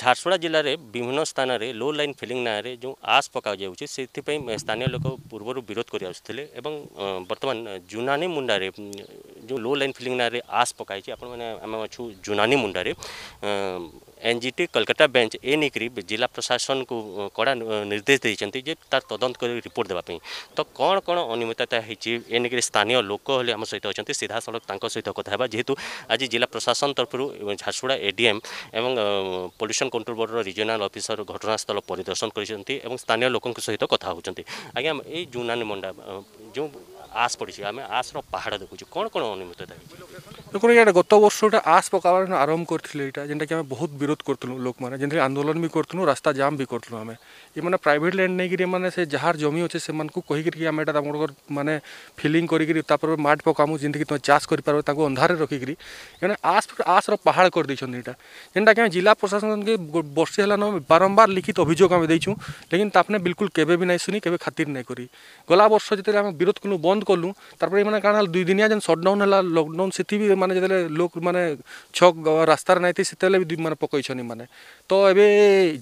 ଝାରସୁଗୁଡ଼ା ଜିଲ୍ଲାରେ ବିଭିନ୍ନ ସ୍ଥାନରେ ଲୋ ଲାଇନ୍ ଫିଲିଂ ନାଁରେ ଯେଉଁ ଆସ୍ ପକାଯାଉଛି ସେଥିପାଇଁ ସ୍ଥାନୀୟ ଲୋକ ପୂର୍ବରୁ ବିରୋଧ କରିଆସୁଥିଲେ ଏବଂ ବର୍ତ୍ତମାନ ଜୁନାନି ମୁଣ୍ଡାରେ ଯେଉଁ ଲୋ ଲାଇନ୍ ଫିଲିଂ ନାଁରେ ଆସ୍ ପକାଯାଇଛି ଆପଣମାନେ ଆମେ ଅଛୁ ଜୁନାନି ମୁଣ୍ଡାରେ এনজিটি কলকাতা বেঞ্চ এ নেইকি জেলা প্রশাসনকু কড়া নির্দেশ দিয়েছেন যে তার তদন্ত করে রিপোর্ট দেওয়া তো কোণ কোণ অনিয়মিততা হয়েছে এ নেইকি স্থানীয় লোক হলে আমার সহ অনেক সিধা সড়ক তাঙ্ক সহ কথা হওয়া যেহেতু আজ জেলা প্রশাসন তরফর ঝারসুড়া এডিএম এবং পল্যুশন কন্ট্রোল বোর্ডর রিজিওনাল অফিসর ঘটনাস্থল পরিদর্শন করেছেন এবং স্থানীয় লোক সহ কথা হচ্ছেন আজ্ঞা এই জুনানি মন্ডা যে ଆସ୍ ପଡ଼ିଛି ଆମେ ଆସ୍ର ପାହାଡ଼ ଦେଖୁଛୁ କ'ଣ କ'ଣ ଅନିୟମିତତା ଦେଖନ୍ତୁ ଏଇଟା ଗତ ବର୍ଷ ଗୋଟେ ଆସ୍ ପକାବାର ଆରମ୍ଭ କରିଥିଲେ ଏଇଟା ଯେନ୍ଟାକି ଆମେ ବହୁତ ବିରୋଧ କରୁଥିଲୁ ଲୋକମାନେ ଯେମିତି ଆନ୍ଦୋଳନ ବି କରୁଥିଲୁ ରାସ୍ତା ଜାମ୍ ବି କରୁଥିଲୁ ଆମେ ଏମାନେ ପ୍ରାଇଭେଟ୍ ଲ୍ୟାଣ୍ଡ ନେଇକିରି ଏମାନେ ସେ ଯାହାର ଜମି ଅଛି ସେମାନଙ୍କୁ କହିକିରି ଆମେ ଏଇଟା ଆମର ମାନେ ଫିଲିଂ କରିକିରି ତାପରେ ମାଟ ପକାମୁ ଯେମିତିକି ତୁମେ ଚାଷ କରିପାରିବ ତାଙ୍କୁ ଅନ୍ଧାରରେ ରଖିକିରି ଏମାନେ ଆସ୍ ଆସ୍ର ପାହାଡ଼ କରିଦେଇଛନ୍ତି ଏଇଟା ଯେନ୍ଟାକି ଆମେ ଜିଲ୍ଲା ପ୍ରଶାସନକେ ବର୍ଷେ ହେଲାନ ବାରମ୍ବାର ଲିଖିତ ଅଭିଯୋଗ ଆମେ ଦେଇଛୁ ଲେକିନ୍ ତାପରେ ବିଲକୁଲ କେବେ ବି ନାହିଁ ଶୁନି କେବେ ଖାତିର ନାହିଁ କରି ଗଲା ବର୍ଷ ଯେତେବେଳେ ଆମେ ବିରୋଧ କଲୁ ବନ୍ଦ କଲୁ ତାପରେ ଏମାନେ କାଣା ଦୁଇ ଦିନିଆ ଯେନ୍ ସଟ୍ଡାଉନ୍ ହେଲା ଲକ୍ଡାଉନ୍ ସେଥି ବି ମାନେ ଯେତେବେଳେ ଲୋକ ମାନେ ଛକ ରାସ୍ତାରେ ନାଇଁ ଥାଇ ସେତେବେଳେ ବି ମାନେ ପକେଇଛନ୍ତି ମାନେ ତ ଏବେ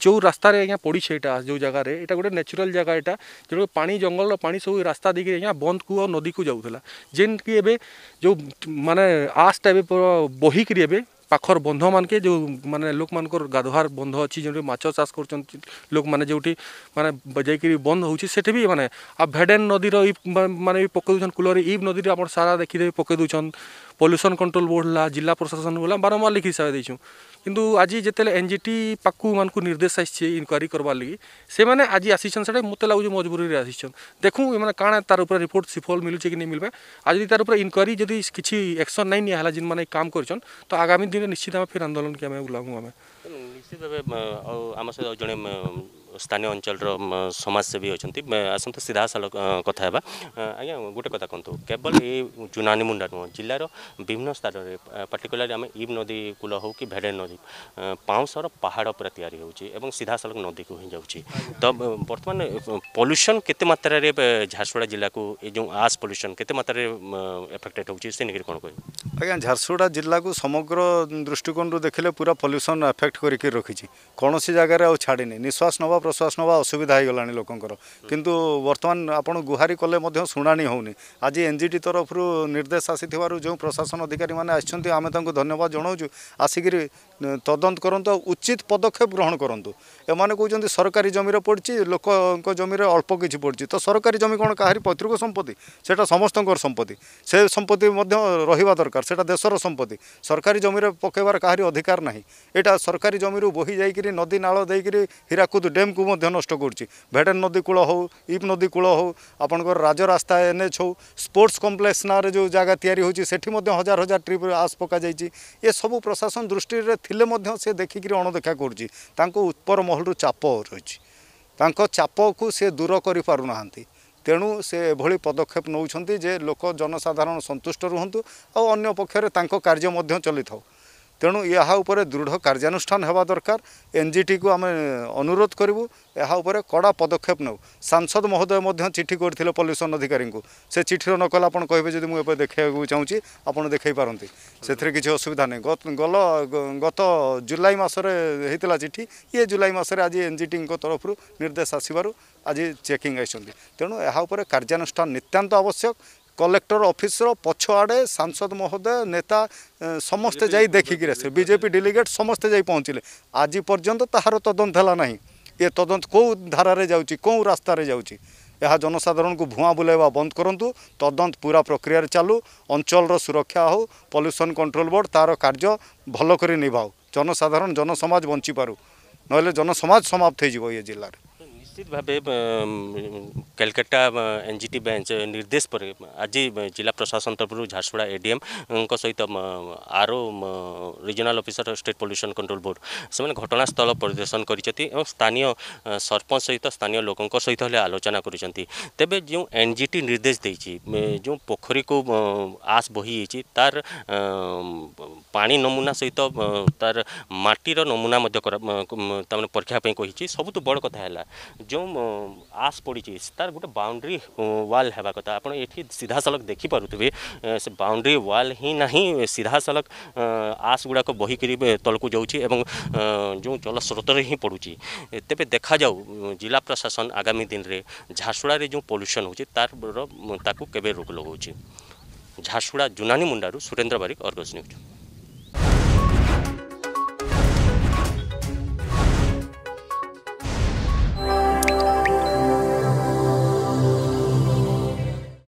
ଯେଉଁ ରାସ୍ତାରେ ଆଜ୍ଞା ପଡ଼ିଛେ ଏଇଟା ଯେଉଁ ଜାଗାରେ ଏଇଟା ଗୋଟେ ନ୍ୟାଚୁରାଲ୍ ଜାଗା ଏଇଟା ଯେଉଁଟାକି ପାଣି ଜଙ୍ଗଲର ପାଣି ସବୁ ରାସ୍ତା ଦେଇକି ଆଜ୍ଞା ବନ୍ଦକୁ ଆଉ ନଦୀକୁ ଯାଉଥିଲା ଯେନ୍କି ଏବେ ଯେଉଁ ମାନେ ଆସ୍ଟା ଏବେ ବହିକିରି ଏବେ ପାଖର ବନ୍ଧମାନଙ୍କେ ଯେଉଁ ମାନେ ଲୋକମାନଙ୍କର ଗାଧୁଆର ବନ୍ଧ ଅଛି ଯେଉଁଠି ମାଛ ଚାଷ କରୁଛନ୍ତି ଲୋକମାନେ ଯେଉଁଠି ମାନେ ଯାଇକିରି ବନ୍ଦ ହେଉଛି ସେଠି ବି ମାନେ ଆଉ ଭେଡ଼େନ୍ ନଦୀର ମାନେ ବି ପକାଇ ଦେଉଛନ୍ କୂଳରେ ଇ ନଦୀରେ ଆପଣ ସାରା ଦେଖିଦେବେ ପକାଇ ଦେଉଛନ୍ ପଲ୍ୟୁସନ୍ କଣ୍ଟ୍ରୋଲ୍ ବୋର୍ଡ଼ ହେଲା ଜିଲ୍ଲା ପ୍ରଶାସନ ହେଲା ବାରମ୍ବାର ଲେଖି ହିସାବ ଦେଇଛୁ କିନ୍ତୁ ଆଜି ଯେତେବେଳେ ଏନ୍ ଜି ଟି ପାଖମାନଙ୍କୁ ନିର୍ଦ୍ଦେଶ ଆସିଛି ଇନକ୍ୱାରି କରବାର୍ ଲାଗି ସେମାନେ ଆଜି ଆସିଛନ୍ ସେଟା ମୋତେ ଲାଗୁଛି ମଜବୁରୀରେ ଆସିଛନ୍ ଦେଖୁ ଏମାନେ କାଣା ତାର ଉପରେ ରିପୋର୍ଟ ସୁଫଲ ମିଳୁଛି କି ନାଇଁ ମିଳିବା ଆଜି ଯଦି ତାର ଉପରେ ଇନକ୍ୱାରି ଯଦି କିଛି ଆକ୍ସନ୍ ନାଇଁ ନିଆ ହେଲା ଯେନ୍ମାନେ କାମ କରିଛନ୍ ତ ଆଗାମୀ ଦିନରେ ନିଶ୍ଚିତ ଆମେ ଫେର ଆନ୍ଦୋଳନକେ ଆମେ ବୁଲାମୁ ଆମେ ନିଶ୍ଚିତ ଭାବେ ଆମ ସହିତ ଜଣେ ସ୍ଥାନୀୟ ଅଞ୍ଚଳର ସମାଜସେବୀ ଅଛନ୍ତି ଆସନ୍ତୁ ସିଧାସଳଖ କଥା ହେବା ଆଜ୍ଞା ଗୋଟେ କଥା କୁହନ୍ତୁ କେବଳ ଏଇ ଜୁନାନି ମୁଣ୍ଡା ନୁହଁ ଜିଲ୍ଲାର ବିଭିନ୍ନ ସ୍ଥାନରେ ପାର୍ଟିକୁଲାରଲି ଆମେ ଇବ୍ ନଦୀ କୂଲ ହେଉ କି ଭେଡ଼େ ନଦୀ ପାଉଁଶର ପାହାଡ଼ ପୁରା ତିଆରି ହେଉଛି ଏବଂ ସିଧାସଳଖ ନଦୀକୁ ହିଁ ଯାଉଛି ତ ବର୍ତ୍ତମାନ ପଲ୍ୟୁସନ୍ କେତେ ମାତ୍ରାରେ ଝାରସୁଗୁଡ଼ା ଜିଲ୍ଲାକୁ ଏ ଯେଉଁ ଆସ୍ ପଲ୍ୟୁସନ୍ କେତେ ମାତ୍ରାରେ ଏଫେକ୍ଟେଡ଼ ହେଉଛି ସେ ନେଇକରି କ'ଣ କହିବେ ଆଜ୍ଞା ଝାରସୁଗୁଡ଼ା ଜିଲ୍ଲାକୁ ସମଗ୍ର ଦୃଷ୍ଟିକୋଣରୁ ଦେଖିଲେ ପୁରା ପଲ୍ୟୁସନ୍ ଏଫେକ୍ଟ କରିକି ରଖିଛି କୌଣସି ଜାଗାରେ ଆଉ ଛାଡ଼ିନି ନିଶ୍ୱାସ ନେବା ପ୍ରଶ୍ୱାସ ନେବା ଅସୁବିଧା ହୋଇଗଲାଣି ଲୋକଙ୍କର କିନ୍ତୁ ବର୍ତ୍ତମାନ ଆପଣ ଗୁହାରି କଲେ ମଧ୍ୟ ଶୁଣାଣି ହେଉନି ଆଜି ଏନ୍ ଜି ଟି ତରଫରୁ ନିର୍ଦ୍ଦେଶ ଆସିଥିବାରୁ ଯେଉଁ ପ୍ରଶାସନ ଅଧିକାରୀମାନେ ଆସିଛନ୍ତି ଆମେ ତାଙ୍କୁ ଧନ୍ୟବାଦ ଜଣାଉଛୁ ଆସିକିରି ତଦନ୍ତ କରନ୍ତୁ ଆଉ ଉଚିତ ପଦକ୍ଷେପ ଗ୍ରହଣ କରନ୍ତୁ ଏମାନେ କହୁଛନ୍ତି ସରକାରୀ ଜମିରେ ପଡ଼ିଛି ଲୋକଙ୍କ ଜମିରେ ଅଳ୍ପ କିଛି ପଡ଼ିଛି ତ ସରକାରୀ ଜମି କ'ଣ କାହାରି ପୈତୃକ ସମ୍ପତ୍ତି ସେଇଟା ସମସ୍ତଙ୍କର ସମ୍ପତ୍ତି ସେ ସମ୍ପତ୍ତି ମଧ୍ୟ ରହିବା ଦରକାର ସେଇଟା ଦେଶର ସମ୍ପତ୍ତି ସରକାରୀ ଜମିରେ ପକାଇବାର କାହାରି ଅଧିକାର ନାହିଁ ଏଇଟା ସରକାରୀ ଜମିରୁ ବୋହି ଯାଇକିରି ନଦୀ ନାଳ ଦେଇକିରି ହୀରାକୁଦ ଡ୍ୟାମ୍ ଜମିକୁ ମଧ୍ୟ ନଷ୍ଟ କରୁଛି ଭେଡେନ୍ ନଦୀ କୂଳ ହେଉ ଇପ୍ ନଦୀ କୂଳ ହେଉ ଆପଣଙ୍କର ରାଜରାସ୍ତା ଏନ୍ଏଚ୍ ହେଉ ସ୍ପୋର୍ଟସ୍ କମ୍ପ୍ଲେକ୍ସ ନାଁରେ ଯେଉଁ ଜାଗା ତିଆରି ହେଉଛି ସେଠି ମଧ୍ୟ ହଜାର ହଜାର ଟ୍ରିପ୍ ଆସ୍ ପକାଯାଇଛି ଏସବୁ ପ୍ରଶାସନ ଦୃଷ୍ଟିରେ ଥିଲେ ମଧ୍ୟ ସେ ଦେଖିକିରି ଅଣଦେଖା କରୁଛି ତାଙ୍କ ଉପର ମହଲରୁ ଚାପ ରହିଛି ତାଙ୍କ ଚାପକୁ ସେ ଦୂର କରିପାରୁନାହାନ୍ତି ତେଣୁ ସେ ଏଭଳି ପଦକ୍ଷେପ ନେଉଛନ୍ତି ଯେ ଲୋକ ଜନସାଧାରଣ ସନ୍ତୁଷ୍ଟ ରୁହନ୍ତୁ ଆଉ ଅନ୍ୟ ପକ୍ଷରେ ତାଙ୍କ କାର୍ଯ୍ୟ ମଧ୍ୟ ଚଲିଥାଉ ତେଣୁ ଏହା ଉପରେ ଦୃଢ଼ କାର୍ଯ୍ୟାନୁଷ୍ଠାନ ହେବା ଦରକାର ଏନ୍ଜିଟିକୁ ଆମେ ଅନୁରୋଧ କରିବୁ ଏହା ଉପରେ କଡ଼ା ପଦକ୍ଷେପ ନେଉ ସାଂସଦ ମହୋଦୟ ମଧ୍ୟ ଚିଠି କରିଥିଲେ ପଲ୍ୟୁସନ୍ ଅଧିକାରୀଙ୍କୁ ସେ ଚିଠିର ନକଲ ଆପଣ କହିବେ ଯଦି ମୁଁ ଏବେ ଦେଖାଇବାକୁ ଚାହୁଁଛି ଆପଣ ଦେଖାଇ ପାରନ୍ତି ସେଥିରେ କିଛି ଅସୁବିଧା ନାହିଁ ଗଲ ଗତ ଜୁଲାଇ ମାସରେ ହେଇଥିଲା ଚିଠି ଇଏ ଜୁଲାଇ ମାସରେ ଆଜି ଏନ୍ଜିଟିଙ୍କ ତରଫରୁ ନିର୍ଦ୍ଦେଶ ଆସିବାରୁ ଆଜି ଚେକିଂ ଆସିଛନ୍ତି ତେଣୁ ଏହା ଉପରେ କାର୍ଯ୍ୟାନୁଷ୍ଠାନ ନିତ୍ୟାନ୍ତ ଆବଶ୍ୟକ କଲେକ୍ଟର ଅଫିସର ପଛଆଡ଼େ ସାଂସଦ ମହୋଦୟ ନେତା ସମସ୍ତେ ଯାଇ ଦେଖିକିରି ଆସିଲେ ବିଜେପି ଡେଲିଗେଟ୍ ସମସ୍ତେ ଯାଇ ପହଞ୍ଚିଲେ ଆଜି ପର୍ଯ୍ୟନ୍ତ ତାହାର ତଦନ୍ତ ହେଲା ନାହିଁ ଏ ତଦନ୍ତ କେଉଁ ଧାରାରେ ଯାଉଛି କେଉଁ ରାସ୍ତାରେ ଯାଉଛି ଏହା ଜନସାଧାରଣଙ୍କୁ ଭୁଆଁ ବୁଲାଇବା ବନ୍ଦ କରନ୍ତୁ ତଦନ୍ତ ପୁରା ପ୍ରକ୍ରିୟାରେ ଚାଲୁ ଅଞ୍ଚଳର ସୁରକ୍ଷା ହେଉ ପଲ୍ୟୁସନ୍ କଣ୍ଟ୍ରୋଲ ବୋର୍ଡ଼ ତା'ର କାର୍ଯ୍ୟ ଭଲ କରି ନିଭାଉ ଜନସାଧାରଣ ଜନସମାଜ ବଞ୍ଚିପାରୁ ନହେଲେ ଜନସମାଜ ସମାପ୍ତ ହୋଇଯିବ ଏ ଜିଲ୍ଲାରେ ନିଶ୍ଚିତ ଭାବେ Calcutta N G T bench ନିର୍ଦ୍ଦେଶ ପରେ ଆଜି ଜିଲ୍ଲା ପ୍ରଶାସନ ତରଫରୁ ଝାରସୁଗୁଡ଼ା ଏଡିଏମ୍ଙ୍କ ସହିତ RO regional officer state pollution control board ସେମାନେ ଘଟଣାସ୍ଥଳ ପରିଦର୍ଶନ କରିଛନ୍ତି ଏବଂ ସ୍ଥାନୀୟ ସରପଞ୍ଚ ସହିତ ସ୍ଥାନୀୟ ଲୋକଙ୍କ ସହିତ ହେଲେ ଆଲୋଚନା କରିଛନ୍ତି ତେବେ ଯେଉଁ ଏନ୍ ଜି ଟି ନିର୍ଦ୍ଦେଶ ଦେଇଛି ଯେଉଁ ପୋଖରୀକୁ ଆସ୍ ବୋହିଯାଇଛି ତାର ପାଣି ନମୁନା ସହିତ ତାର ମାଟିର ନମୁନା ମଧ୍ୟ ତାମାନେ ପରୀକ୍ଷା ପାଇଁ କହିଛି ସବୁଠୁ ବଡ଼ କଥା ହେଲା ଯେଉଁ ଆସ୍ ପଡ଼ିଛି ତା'ର ଗୋଟେ ବାଉଣ୍ଡ୍ରି ୱାଲ୍ ହେବା କଥା ଆପଣ ଏଠି ସିଧାସଳଖ ଦେଖିପାରୁଥିବେ ସେ ବାଉଣ୍ଡ୍ରି ୱାଲ୍ ହିଁ ନାହିଁ ସିଧାସଳଖ ଆସ୍ ଗୁଡ଼ାକ ବହିକରି ତଳକୁ ଯାଉଛି ଏବଂ ଯେଉଁ ଜଳସ୍ରୋତରେ ହିଁ ପଡ଼ୁଛି ତେବେ ଦେଖାଯାଉ ଜିଲ୍ଲା ପ୍ରଶାସନ ଆଗାମୀ ଦିନରେ ଝାରସୁଡ଼ାରେ ଯେଉଁ ପଲ୍ୟୁସନ୍ ହେଉଛି ତା'ର ତାକୁ କେବେ ରୋକ ଲଗାଉଛି ଝାରସୁଡ଼ା ଜୁନାନି ମୁଣ୍ଡାରୁ ସୁରେନ୍ଦ୍ର ବାରିକ ଅର୍ଗସ ନ୍ୟୁଜ୍